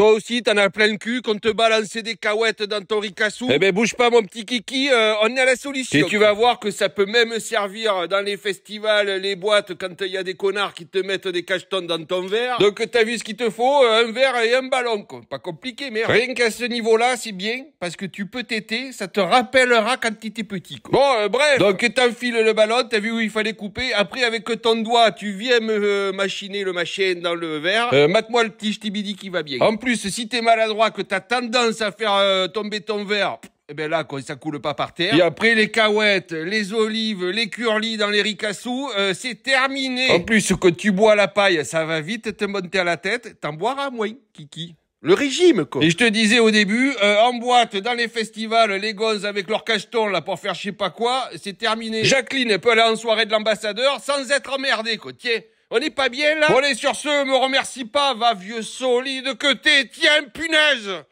Toi aussi, t'en as plein le cul qu'on te balançait des caouettes dans ton ricassou. Eh ben, bouge pas, mon petit kiki, euh, on est à la solution. Et tu vas voir que ça peut même servir dans les festivals, les boîtes, quand il y a des connards qui te mettent des cachetons dans ton verre. Donc, t'as vu ce qu'il te faut, euh, un verre et un ballon, quoi. Pas compliqué, mais Rien qu'à ce niveau-là, c'est bien, parce que tu peux t'éter, ça te rappellera quand t'étais petit, quoi. Bon, euh, bref. Donc, t'enfiles le ballon, t'as vu où il fallait couper. Après, avec ton doigt, tu viens me machiner le machin dans le verre. mate-moi le petit ch'tibidi qui va bien. En plus, si t'es maladroit, que t'as tendance à faire euh, tomber ton verre, et eh bien là, quoi, ça coule pas par terre. Et après, les cahuètes, les olives, les curlis dans les ricassou, euh, c'est terminé. En plus, quand que tu bois la paille, ça va vite te monter à la tête. T'en boiras moins, Kiki. Le régime, quoi. Et je te disais au début, euh, en boîte, dans les festivals, les gosses avec leur cacheton, là, pour faire je sais pas quoi, c'est terminé. Jacqueline, elle peut aller en soirée de l'ambassadeur sans être emmerdée, quoi. Tiens. On n'est pas bien là Bon allez sur ce, me remercie pas, va vieux solide que t'es, tiens punaise